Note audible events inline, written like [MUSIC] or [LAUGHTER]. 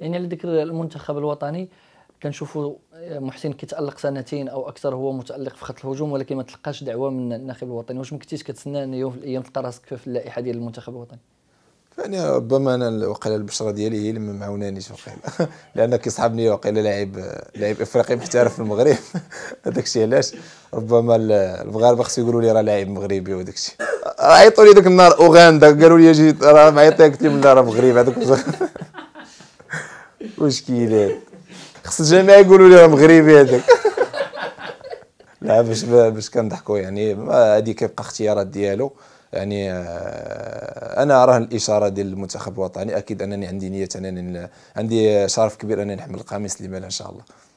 يعني على ذكر المنتخب الوطني كنشوفوا آه، محسن كيتالق سنتين او اكثر هو متالق في خط الهجوم ولكن ما تلقاش دعوه من الناخب الوطني واش ما كنتيش كتسنى يوم في الايام تلقى راسك في اللائحه ديال المنتخب الوطني يعني ربما انا وقال البشره ديالي هي اللي ما معاونانيش وقيلا [LAUGHS] لان كيصحابني وقيلا لاعب لاعب افريقي محترف في المغرب [LAUGHS] هذاك الشيء علاش ربما المغاربه خصو يقولوا لي راه لاعب مغربي وداك الشيء عيطوا لي ذاك النهار اوغندا قالوا لي جيت راه معيطي قلت لهم لا راه مغرب هذوك [LAUGHS] واش كاين خص الجميع يقولوا لي راه مغربي هذاك [LAUGHS] لا باش باش كنضحكوا يعني هذه كيبقى اختيارات ديالو يعني آه، انا راه الاشاره ديال المنتخب الوطني اكيد انني عندي نيه انني عندي شرف كبير انني نحمل القميص اللي ان شاء الله